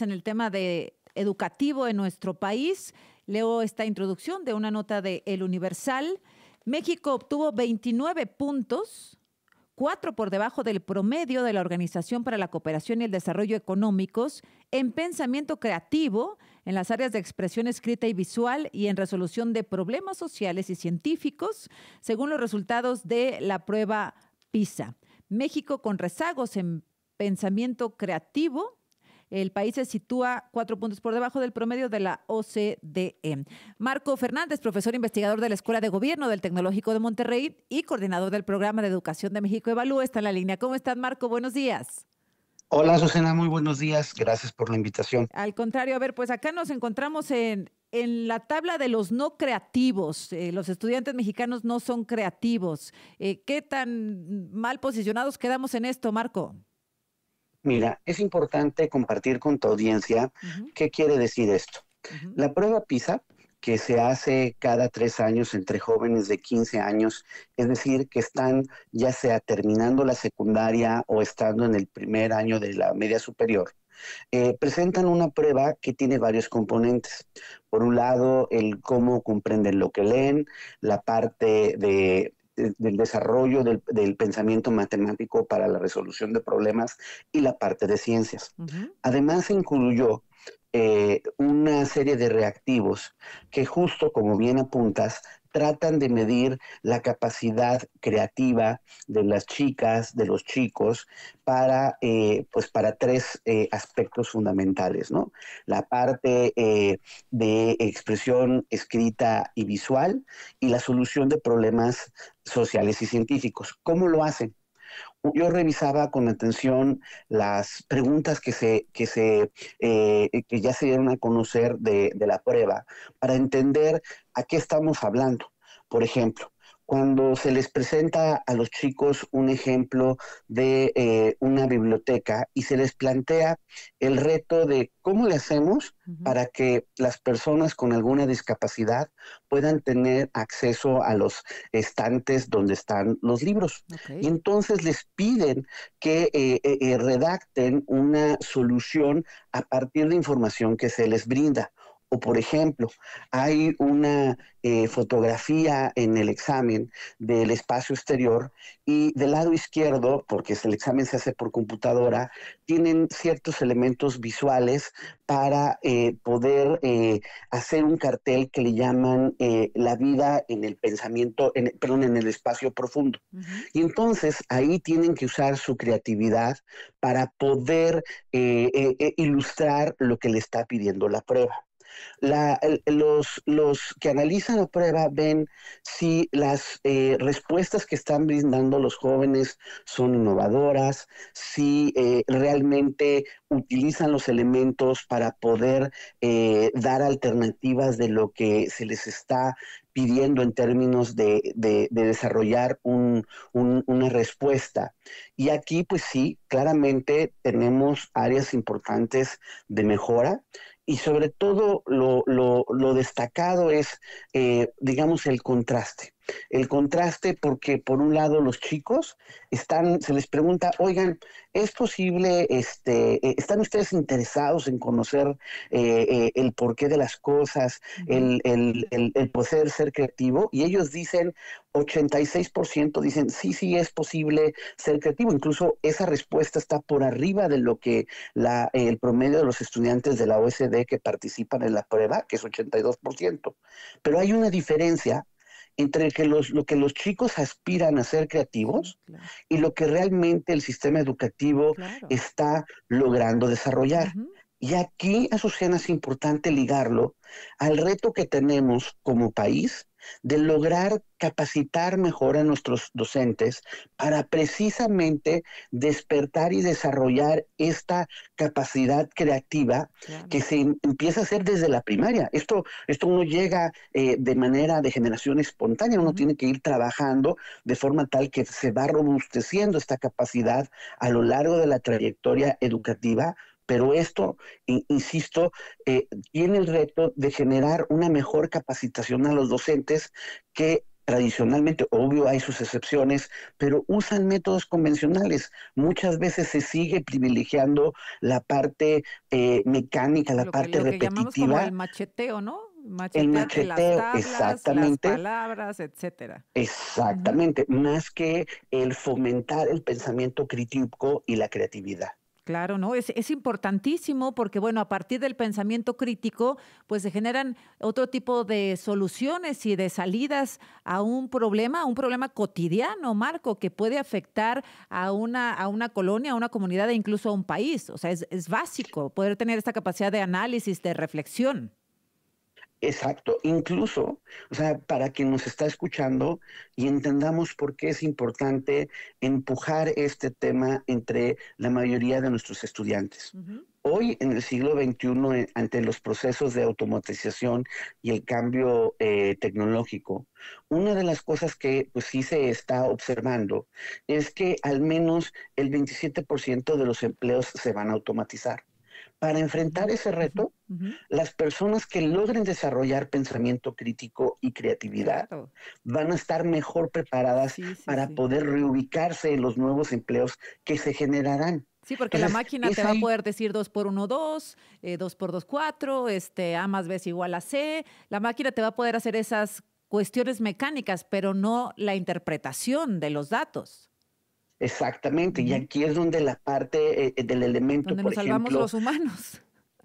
en el tema de educativo en nuestro país. Leo esta introducción de una nota de El Universal. México obtuvo 29 puntos, cuatro por debajo del promedio de la Organización para la Cooperación y el Desarrollo Económicos en pensamiento creativo, en las áreas de expresión escrita y visual y en resolución de problemas sociales y científicos, según los resultados de la prueba PISA. México con rezagos en pensamiento creativo, el país se sitúa cuatro puntos por debajo del promedio de la OCDE. Marco Fernández, profesor investigador de la Escuela de Gobierno del Tecnológico de Monterrey y coordinador del Programa de Educación de México Evalúa, está en la línea. ¿Cómo estás, Marco? Buenos días. Hola, Susana, muy buenos días. Gracias por la invitación. Al contrario, a ver, pues acá nos encontramos en, en la tabla de los no creativos, eh, los estudiantes mexicanos no son creativos. Eh, ¿Qué tan mal posicionados quedamos en esto, Marco? Mira, es importante compartir con tu audiencia qué quiere decir esto. La prueba PISA, que se hace cada tres años entre jóvenes de 15 años, es decir, que están ya sea terminando la secundaria o estando en el primer año de la media superior, eh, presentan una prueba que tiene varios componentes. Por un lado, el cómo comprenden lo que leen, la parte de eh, del desarrollo del, pensamiento matemático para la resolución de problemas y la parte de ciencias. Además incluyó eh, una serie de reactivos que justo como bien apuntas tratan de medir la capacidad creativa de las chicas, de los chicos, para, eh, pues para tres eh, aspectos fundamentales, ¿no? La parte eh, de expresión escrita y visual y la solución de problemas sociales y científicos. ¿Cómo lo hacen? Yo revisaba con atención las preguntas que, que, se, eh, eh, que ya se dieron a conocer de, de la prueba para entender a qué estamos hablando. Por ejemplo, cuando se les presenta a los chicos un ejemplo de eh, una biblioteca y se les plantea el reto de cómo le hacemos para que las personas con alguna discapacidad puedan tener acceso a los estantes donde están los libros. Y entonces les piden que eh, eh, redacten una solución a partir de información que se les brinda. O por ejemplo, hay una eh, fotografía en el examen del espacio exterior y del lado izquierdo, porque el examen se hace por computadora, tienen ciertos elementos visuales para eh, poder eh, hacer un cartel que le llaman la vida en el pensamiento, perdón, en el espacio profundo. Y entonces ahí tienen que usar su creatividad para poder ilustrar lo que le está pidiendo la prueba los, que analizan la prueba ven si las eh, respuestas que están brindando los jóvenes son innovadoras, si eh, realmente utilizan los elementos para poder eh, dar alternativas de lo que se les está pidiendo en términos de, desarrollar una respuesta. Y aquí, pues sí, claramente tenemos áreas importantes de mejora y sobre todo lo, destacado es, eh, digamos, el contraste el contraste porque por un lado los chicos están, se les pregunta, oigan, ¿es posible, este, eh, están ustedes interesados en conocer eh, eh, el porqué de las cosas, el, poder ser creativo? Y ellos dicen, 86% dicen, sí, sí, es posible ser creativo. Incluso esa respuesta está por arriba de lo que la, el promedio de los estudiantes de la OSD que participan en la prueba, que es 82%. Pero hay una diferencia entre que lo que los chicos aspiran a ser creativos y lo que realmente el sistema educativo está logrando desarrollar. Y aquí, Azucena, es importante ligarlo al reto que tenemos como país de lograr capacitar mejor a nuestros docentes para precisamente despertar y desarrollar esta capacidad creativa que se em-, empieza a hacer desde la primaria. Esto, esto uno llega eh, de manera de generación espontánea, uno tiene que ir trabajando de forma tal que se va robusteciendo esta capacidad a lo largo de la trayectoria educativa pero esto, insisto, eh, tiene el reto de generar una mejor capacitación a los docentes que tradicionalmente, obvio hay sus excepciones, pero usan métodos convencionales. Muchas veces se sigue privilegiando la parte eh, mecánica, la parte lo repetitiva. el macheteo, ¿no? el macheteo, exactamente. Las palabras, etcétera. Exactamente, más que el fomentar el pensamiento crítico y la creatividad. Claro, ¿no? Es, es, importantísimo porque, bueno, a partir del pensamiento crítico, pues se generan otro tipo de soluciones y de salidas a un problema, a un problema cotidiano, Marco, que puede afectar a una, a una colonia, a una comunidad e incluso a un país. O sea, es, es básico poder tener esta capacidad de análisis, de reflexión. Exacto, incluso, o sea, para quien nos está escuchando y entendamos por qué es importante empujar este tema entre la mayoría de nuestros estudiantes. Hoy, en el siglo XXI, eh, ante los procesos de automatización y el cambio eh, tecnológico, una de las cosas que pues, sí se está observando es que al menos el 27% de los empleos se van a automatizar para enfrentar ese reto, las personas que logren desarrollar pensamiento crítico y creatividad van a estar mejor preparadas para poder reubicarse en los nuevos empleos que se generarán. Sí, porque la máquina te va a poder decir 2 por 1, 2, 2 por 2, 4, este, A más B es igual a C. La máquina te va a poder hacer esas cuestiones mecánicas, pero no la interpretación de los datos. Exactamente, y aquí es donde la parte eh, eh, del elemento, donde por salvamos los humanos.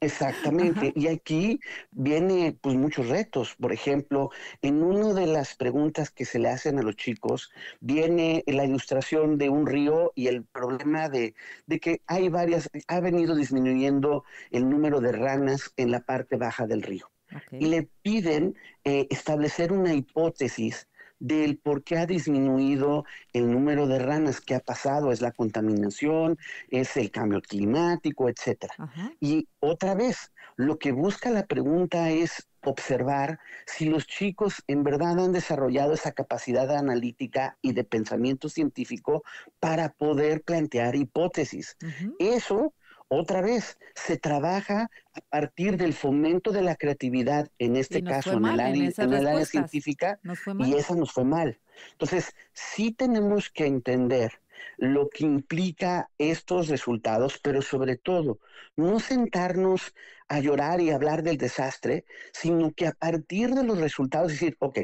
Exactamente. Y aquí viene pues muchos retos. Por ejemplo, en una de las preguntas que se le hacen a los chicos, viene la ilustración de un río y el problema de, de que hay varias, ha venido disminuyendo el número de ranas en la parte baja del río. Y le piden eh, establecer una hipótesis del por qué ha disminuido el número de ranas que ha pasado, es la contaminación, es el cambio climático, etcétera. Y otra vez, lo que busca la pregunta es observar si los chicos en verdad han desarrollado esa capacidad analítica y de pensamiento científico para poder plantear hipótesis. Eso otra vez, se trabaja a partir del fomento de la creatividad, en este caso, en, el área, científica, y esa nos fue mal. Entonces, sí tenemos que entender lo que implica estos resultados, pero sobre todo, no sentarnos a llorar y hablar del desastre, sino que a partir de los resultados decir, ok,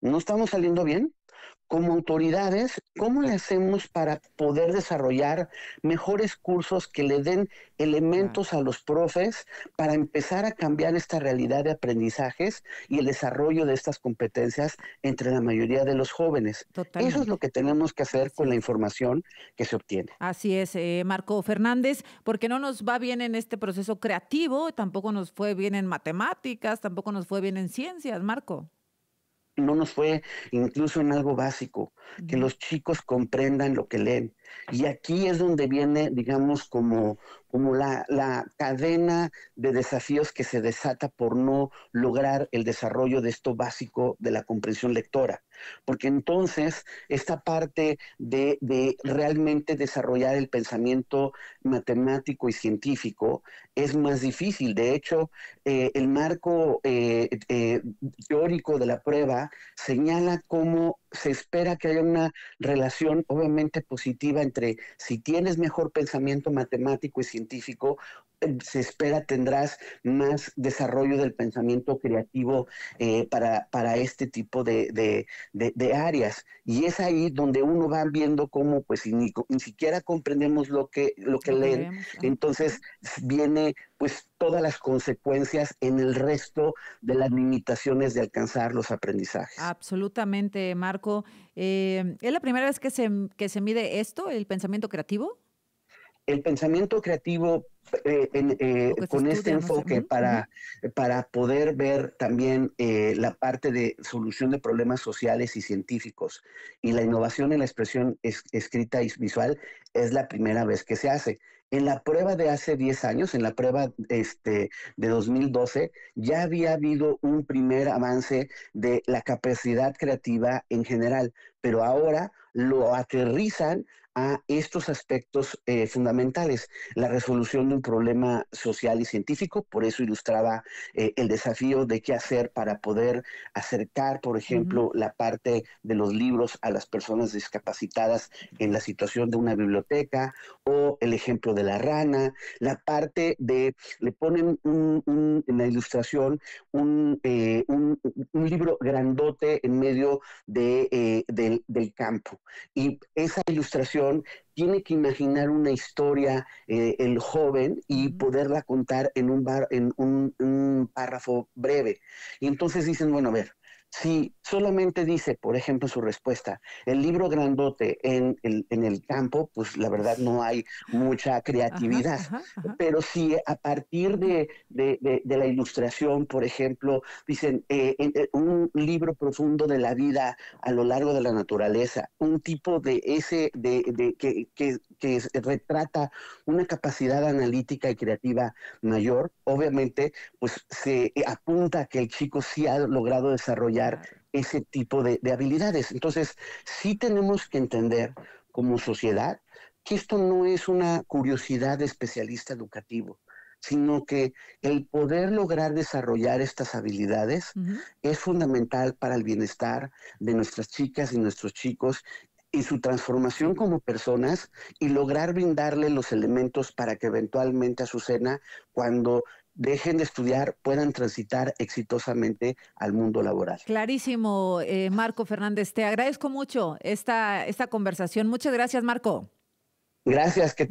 no estamos saliendo bien, como autoridades, ¿cómo le hacemos para poder desarrollar mejores cursos que le den elementos a los profes para empezar a cambiar esta realidad de aprendizajes y el desarrollo de estas competencias entre la mayoría de los jóvenes? Eso es lo que tenemos que hacer con la información que se obtiene. Así es, eh, Marco Fernández, porque no nos va bien en este proceso creativo, tampoco nos fue bien en matemáticas, tampoco nos fue bien en ciencias, Marco no nos fue incluso en algo básico, que los chicos comprendan lo que leen. Y aquí es donde viene, digamos, como, como la, cadena de desafíos que se desata por no lograr el desarrollo de esto básico de la comprensión lectora. Porque entonces esta parte de, realmente desarrollar el pensamiento matemático y científico es más difícil. De hecho, eh, el marco eh, eh, teórico de la prueba señala cómo se espera que haya una relación obviamente positiva entre si tienes mejor pensamiento matemático y científico se espera tendrás más desarrollo del pensamiento creativo eh, para, este tipo de, áreas. Y es ahí donde uno va viendo cómo, pues, ni, siquiera comprendemos lo que, leen, entonces viene, pues, todas las consecuencias en el resto de las limitaciones de alcanzar los aprendizajes. Absolutamente, Marco. Eh, ¿Es la primera vez que se mide esto, el pensamiento creativo? El pensamiento creativo eh, eh, con este enfoque para, poder ver también eh, la parte de solución de problemas sociales y científicos. Y la innovación en la expresión escrita y visual es la primera vez que se hace. En la prueba de hace 10 años, en la prueba este, de 2012, ya había habido un primer avance de la capacidad creativa en general, pero ahora lo aterrizan a estos aspectos eh, fundamentales, la resolución de un problema social y científico, por eso ilustraba eh, el desafío de qué hacer para poder acercar, por ejemplo, la parte de los libros a las personas discapacitadas en la situación de una biblioteca, o el ejemplo de la rana, la parte de, le ponen un, en la ilustración eh, un, un, libro grandote en medio de, del, del campo. Y esa ilustración tiene que imaginar una historia eh, el joven y poderla contar en un, bar, en un párrafo breve. Y entonces dicen, bueno, a ver, si solamente dice, por ejemplo, su respuesta, el libro grandote en el, campo, pues la verdad no hay mucha creatividad. Pero si a partir de, la ilustración, por ejemplo, dicen eh, eh, un libro profundo de la vida a lo largo de la naturaleza, un tipo de ese de, que, retrata una capacidad analítica y creativa mayor, obviamente, pues se eh, apunta que el chico sí ha logrado desarrollar ese tipo de, habilidades. Entonces, sí tenemos que entender como sociedad que esto no es una curiosidad de especialista educativo, sino que el poder lograr desarrollar estas habilidades es fundamental para el bienestar de nuestras chicas y nuestros chicos y su transformación como personas y lograr brindarle los elementos para que eventualmente Azucena, cuando dejen de estudiar, puedan transitar exitosamente al mundo laboral. Clarísimo, eh, Marco Fernández. Te agradezco mucho esta, esta conversación. Muchas gracias, Marco. Gracias, que